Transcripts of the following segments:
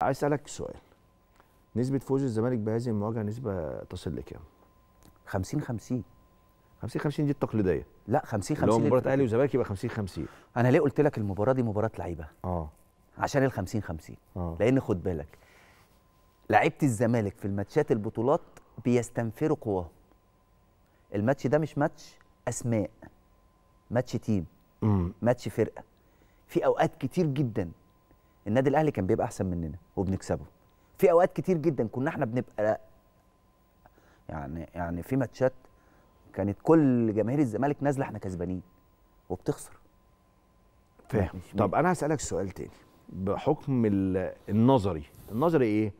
عايز اسالك سؤال نسبه فوز الزمالك بهذه المواجهه نسبه تصل لكام 50 50 50 50 دي التقليديه لا 50 50 لو مباراه اهلي وزمالك يبقى 50 50 انا ليه قلت لك المباراه دي مباراه لعيبه اه عشان ال 50 50 آه. لان خد بالك لعيبه الزمالك في الماتشات البطولات بيستنفروا قواهم الماتش ده مش ماتش اسماء ماتش تيم مم. ماتش فرقه في اوقات كتير جدا النادي الاهلي كان بيبقى احسن مننا وبنكسبه في اوقات كتير جدا كنا احنا بنبقى يعني يعني في ماتشات كانت كل جماهير الزمالك نازله احنا كسبانين وبتخسر فاهم طب انا هسالك سؤال تاني بحكم النظري النظري ايه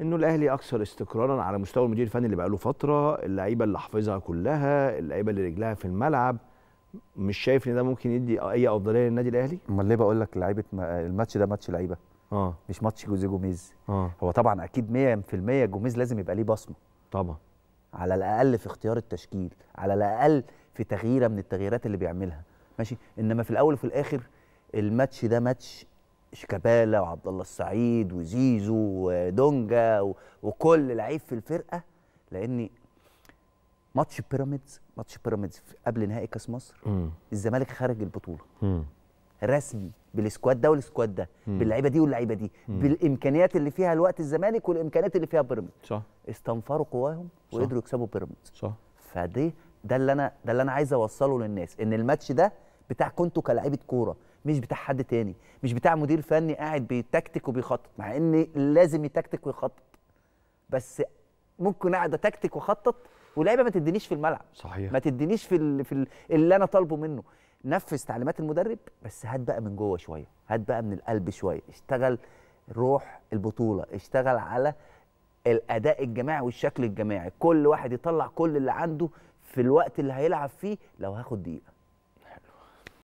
انه الاهلي اكثر استقرارا على مستوى المدير الفني اللي بقاله فتره اللعيبه اللي حافظها كلها اللعيبه اللي رجلها في الملعب مش شايف ان ده ممكن يدي اي افضليه للنادي الاهلي؟ امال ليه بقول لك لعيبه الماتش ده ماتش لعيبه اه مش ماتش جوزيه جوميز اه هو طبعا اكيد 100% جوميز لازم يبقى ليه بصمه طبعا على الاقل في اختيار التشكيل على الاقل في تغييره من التغييرات اللي بيعملها ماشي انما في الاول وفي الاخر الماتش ده ماتش شيكابالا وعبد الله السعيد وزيزو ودونجا وكل لعيب في الفرقه لان ماتش بيراميدز ماتش بيراميدز قبل نهائي كاس مصر الزمالك خارج البطوله رسمي بالسكواد ده والسكواد ده باللعيبه دي واللعيبه دي مم. بالامكانيات اللي فيها الوقت الزمالك والامكانيات اللي فيها بيراميدز صح استنفروا قواهم وقدروا يكسبوا بيراميدز صح فدي ده اللي انا ده اللي انا عايز اوصله للناس ان الماتش ده بتاعكم انتوا كلاعيبه كوره مش بتاع حد تاني مش بتاع مدير فني قاعد بيتكتك وبيخطط مع ان لازم يتكتك ويخطط بس ممكن قاعد اتكتك واخطط ولعيبه ما تدينيش في الملعب صحيح ما تدينيش في ال... في ال... اللي انا طالبه منه نفذ تعليمات المدرب بس هات بقى من جوه شويه هات بقى من القلب شويه اشتغل روح البطوله اشتغل على الاداء الجماعي والشكل الجماعي كل واحد يطلع كل اللي عنده في الوقت اللي هيلعب فيه لو هاخد دقيقه